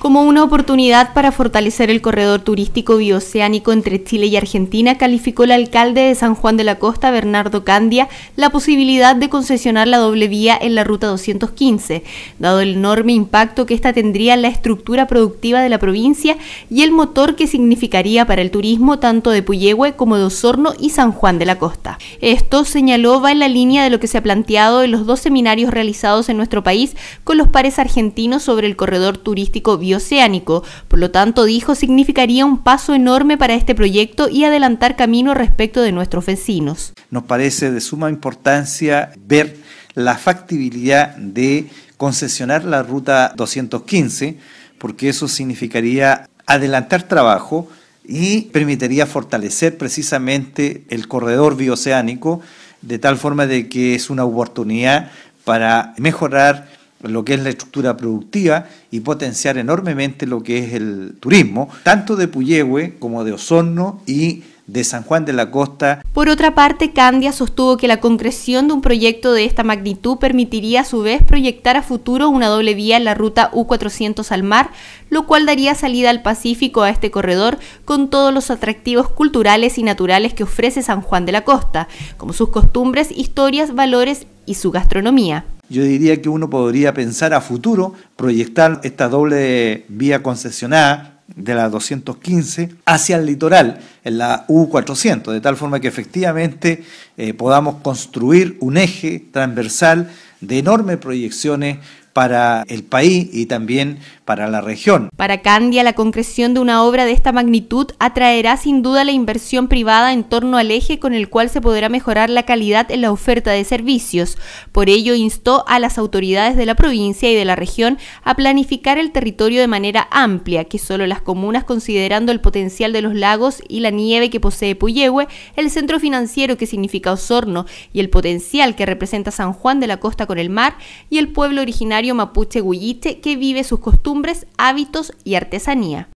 como una oportunidad para fortalecer el corredor turístico bioceánico entre Chile y Argentina, calificó el alcalde de San Juan de la Costa, Bernardo Candia, la posibilidad de concesionar la doble vía en la ruta 215, dado el enorme impacto que esta tendría en la estructura productiva de la provincia y el motor que significaría para el turismo tanto de Puyehue como de Osorno y San Juan de la Costa. Esto, señaló, va en la línea de lo que se ha planteado en los dos seminarios realizados en nuestro país con los pares argentinos sobre el corredor turístico bioceánico por lo tanto, dijo, significaría un paso enorme para este proyecto y adelantar camino respecto de nuestros vecinos. Nos parece de suma importancia ver la factibilidad de concesionar la ruta 215, porque eso significaría adelantar trabajo y permitiría fortalecer precisamente el corredor bioceánico, de tal forma de que es una oportunidad para mejorar lo que es la estructura productiva y potenciar enormemente lo que es el turismo, tanto de Puyehue como de Osorno y de San Juan de la Costa. Por otra parte, Candia sostuvo que la concreción de un proyecto de esta magnitud permitiría a su vez proyectar a futuro una doble vía en la ruta U400 al mar, lo cual daría salida al Pacífico a este corredor con todos los atractivos culturales y naturales que ofrece San Juan de la Costa, como sus costumbres, historias, valores y su gastronomía yo diría que uno podría pensar a futuro, proyectar esta doble vía concesionada de la 215 hacia el litoral, en la U400, de tal forma que efectivamente eh, podamos construir un eje transversal de enormes proyecciones para el país y también para la región. Para Candia, la concreción de una obra de esta magnitud atraerá sin duda la inversión privada en torno al eje con el cual se podrá mejorar la calidad en la oferta de servicios. Por ello, instó a las autoridades de la provincia y de la región a planificar el territorio de manera amplia, que solo las comunas, considerando el potencial de los lagos y la nieve que posee Puyehue, el centro financiero que significa Osorno y el potencial que representa San Juan de la Costa con el mar y el pueblo original mapuche gulliche que vive sus costumbres, hábitos y artesanía.